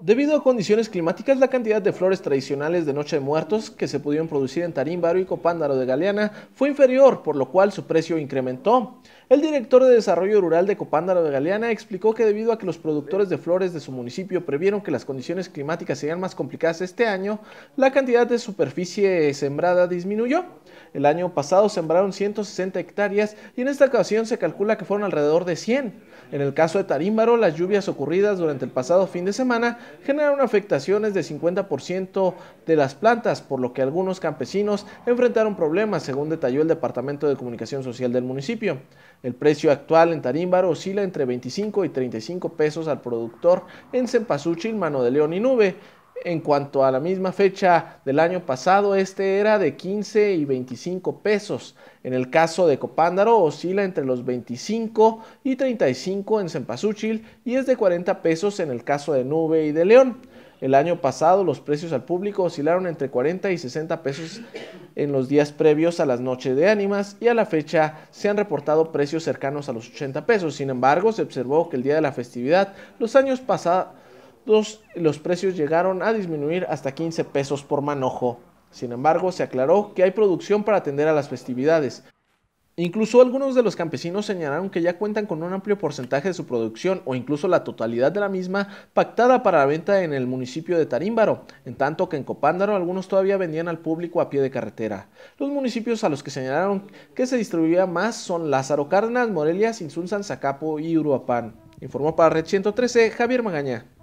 Debido a condiciones climáticas, la cantidad de flores tradicionales de Noche de Muertos que se pudieron producir en Tarímbaro y Copándaro de Galeana fue inferior, por lo cual su precio incrementó. El director de Desarrollo Rural de Copándaro de Galeana explicó que debido a que los productores de flores de su municipio previeron que las condiciones climáticas serían más complicadas este año, la cantidad de superficie sembrada disminuyó. El año pasado sembraron 160 hectáreas y en esta ocasión se calcula que fueron alrededor de 100. En el caso de Tarímbaro, las lluvias ocurridas durante el pasado fin de semana generaron afectaciones de 50% de las plantas, por lo que algunos campesinos enfrentaron problemas, según detalló el Departamento de Comunicación Social del municipio. El precio actual en Tarímbaro oscila entre 25 y 35 pesos al productor en Cempasúchil, Mano de León y Nube. En cuanto a la misma fecha del año pasado, este era de 15 y 25 pesos. En el caso de Copándaro, oscila entre los 25 y 35 en Cempasúchil y es de 40 pesos en el caso de Nube y de León. El año pasado los precios al público oscilaron entre 40 y 60 pesos en los días previos a las noches de ánimas y a la fecha se han reportado precios cercanos a los 80 pesos. Sin embargo, se observó que el día de la festividad, los años pasados los, precios llegaron a disminuir hasta 15 pesos por manojo. Sin embargo, se aclaró que hay producción para atender a las festividades. Incluso algunos de los campesinos señalaron que ya cuentan con un amplio porcentaje de su producción o incluso la totalidad de la misma pactada para la venta en el municipio de Tarímbaro, en tanto que en Copándaro algunos todavía vendían al público a pie de carretera. Los municipios a los que señalaron que se distribuía más son Lázaro Cárdenas, Morelia, Sinsunzan, Zacapo y Uruapán. Informó para Red 113 Javier Magaña.